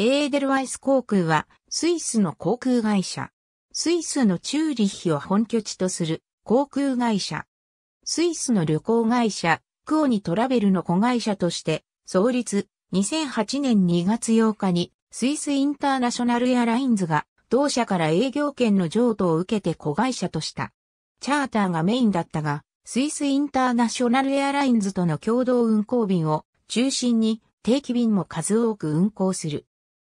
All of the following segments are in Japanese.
エーデルワイス航空はスイスの航空会社。スイスのチューリッヒを本拠地とする航空会社。スイスの旅行会社、クオニトラベルの子会社として創立2008年2月8日にスイスインターナショナルエアラインズが同社から営業権の譲渡を受けて子会社とした。チャーターがメインだったが、スイスインターナショナルエアラインズとの共同運航便を中心に定期便も数多く運航する。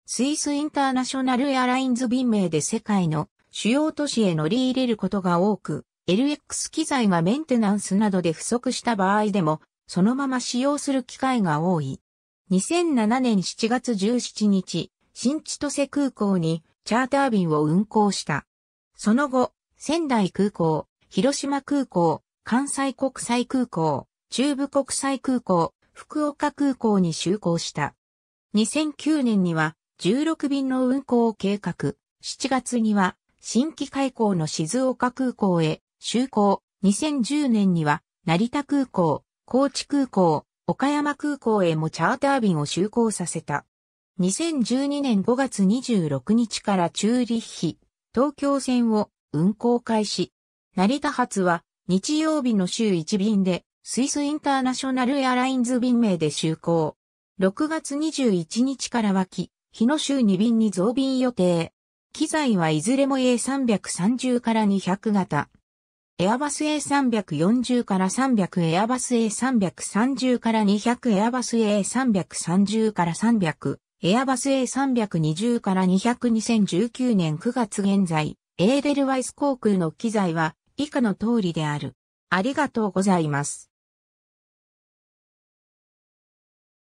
スイスインターナショナルエアラインズ便名で世界の主要都市へ乗り入れることが多く、LX 機材がメンテナンスなどで不足した場合でも、そのまま使用する機会が多い。2007年7月17日、新千歳空港にチャーター便を運航した。その後、仙台空港、広島空港、関西国際空港、中部国際空港、福岡空港に就航した。2009年には16便の運航を計画。7月には、新規開港の静岡空港へ、就航。2010年には、成田空港、高知空港、岡山空港へもチャーター便を就航させた。2012年5月26日から中立費、東京線を運航開始。成田発は日曜日の週1便で、スイスインターナショナルエアラインズ便名で就航。6月21日からは日野州2便に増便予定。機材はいずれも A330 から200型。エアバス A340 から300エアバス A330 から200エアバス A330 から300エアバス A320 から2002019年9月現在エーデルワイス航空の機材は以下の通りである。ありがとうございます。